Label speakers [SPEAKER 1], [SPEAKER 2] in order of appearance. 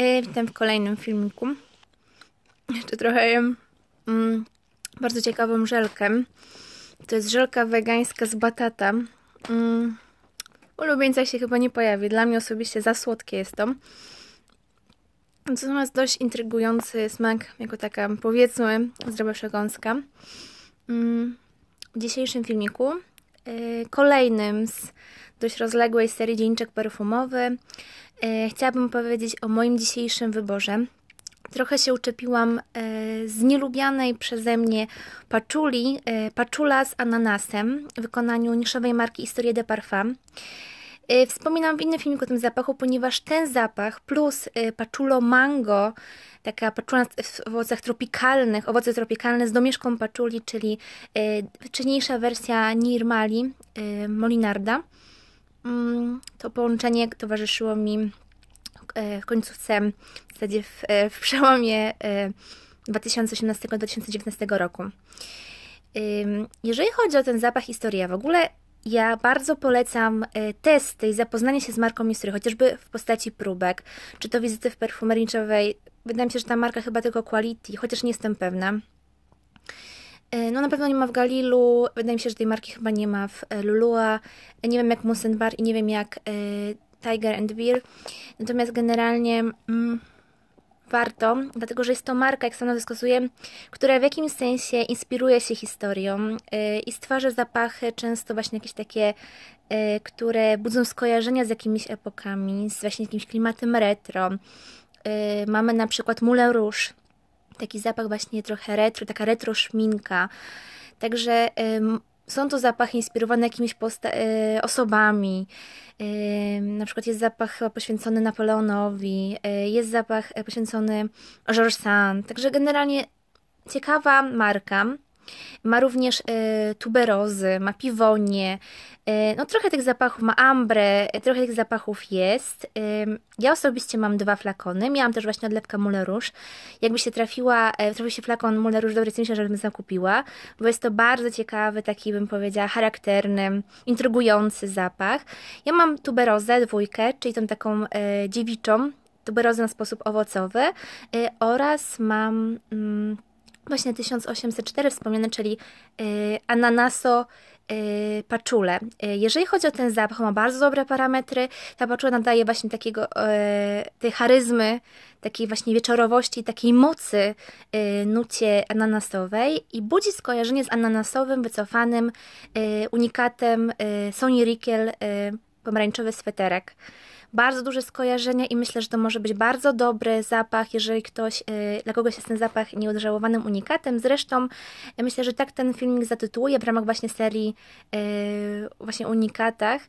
[SPEAKER 1] Y, witam w kolejnym filmiku. Jeszcze trochę jem mm, bardzo ciekawą żelkę. To jest żelka wegańska z batata. Mm, ulubieńcach się chyba nie pojawi. Dla mnie osobiście za słodkie jest to. jest dość intrygujący smak, jako taka powiedzmy zdrowa przekąska. Mm, w dzisiejszym filmiku Y, kolejnym z dość rozległej serii dzieńczek perfumowy. Y, chciałabym powiedzieć o moim dzisiejszym wyborze. Trochę się uczepiłam y, z nielubianej przeze mnie paczuli, paczula z ananasem w wykonaniu niszowej marki Historie de Parfum. Y, wspominam w innym filmiku o tym zapachu, ponieważ ten zapach plus y, paczulo mango, taka paczula w owocach tropikalnych, owoce tropikalne z domieszką paczuli, czyli wcześniejsza y, wersja Nirmali Molinarda. Mm, to połączenie towarzyszyło mi w końcówce, w zasadzie w, w przełomie 2018-2019 roku. Jeżeli chodzi o ten zapach, historia w ogóle ja bardzo polecam y, testy i zapoznanie się z marką Mistry, chociażby w postaci próbek, czy to wizyty w perfumerniczowej. Wydaje mi się, że ta marka chyba tylko Quality, chociaż nie jestem pewna. Y, no na pewno nie ma w Galilu, wydaje mi się, że tej marki chyba nie ma w y, Lulua, nie wiem jak Musen Bar i nie wiem jak Tiger and Beer. Natomiast generalnie... Mm, warto, dlatego że jest to marka, jak sama wskazuje, która w jakimś sensie inspiruje się historią y, i stwarza zapachy często właśnie jakieś takie, y, które budzą skojarzenia z jakimiś epokami, z właśnie jakimś klimatem retro. Y, mamy na przykład Moulin Rouge, taki zapach właśnie trochę retro, taka retro szminka. Także są to zapachy inspirowane jakimiś y, osobami. Y, na przykład jest zapach poświęcony Napoleonowi, y, jest zapach poświęcony George Sand. Także generalnie ciekawa marka. Ma również y, tuberozy, ma piwonie, y, no trochę tych zapachów, ma ambrę, y, trochę tych zapachów jest. Ja osobiście mam dwa flakony, miałam też właśnie odlepkę Moulin Jakby się trafiła, e, trafił się flakon Moulin do dobrej myślę, żebym zakupiła, bo jest to bardzo ciekawy, taki bym powiedziała charakterny, intrygujący zapach. Ja mam tuberozę dwójkę, czyli tą taką e, dziewiczą, tuberozę na sposób owocowy e, oraz mam... Mm, właśnie 1804 wspomniany, czyli y, ananaso y, paczule. Y, jeżeli chodzi o ten zapach, ma bardzo dobre parametry. Ta paczula nadaje właśnie takiego, tej charyzmy, takiej właśnie wieczorowości, takiej mocy y, nucie ananasowej i budzi skojarzenie z ananasowym, wycofanym unikatem y, Sony Rickel pomarańczowy sweterek. Bardzo duże skojarzenie i myślę, że to może być bardzo dobry zapach, jeżeli ktoś, y, dla kogoś jest ten zapach nieodżałowanym unikatem. Zresztą y, myślę, że tak ten filmik zatytułuje w ramach właśnie serii y, właśnie unikatach.